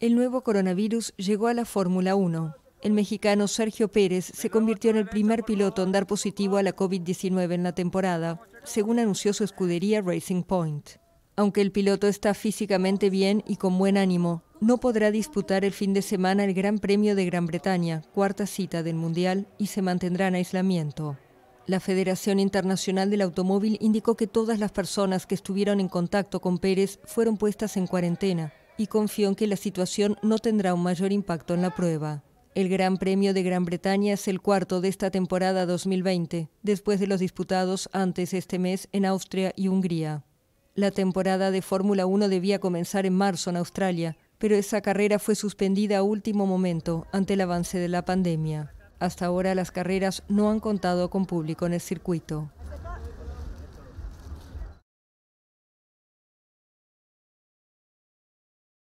El nuevo coronavirus llegó a la Fórmula 1. El mexicano Sergio Pérez se convirtió en el primer piloto en dar positivo a la COVID-19 en la temporada, según anunció su escudería Racing Point. Aunque el piloto está físicamente bien y con buen ánimo, no podrá disputar el fin de semana el Gran Premio de Gran Bretaña, cuarta cita del Mundial, y se mantendrá en aislamiento. La Federación Internacional del Automóvil indicó que todas las personas que estuvieron en contacto con Pérez fueron puestas en cuarentena y confío en que la situación no tendrá un mayor impacto en la prueba. El Gran Premio de Gran Bretaña es el cuarto de esta temporada 2020, después de los disputados antes este mes en Austria y Hungría. La temporada de Fórmula 1 debía comenzar en marzo en Australia, pero esa carrera fue suspendida a último momento ante el avance de la pandemia. Hasta ahora las carreras no han contado con público en el circuito.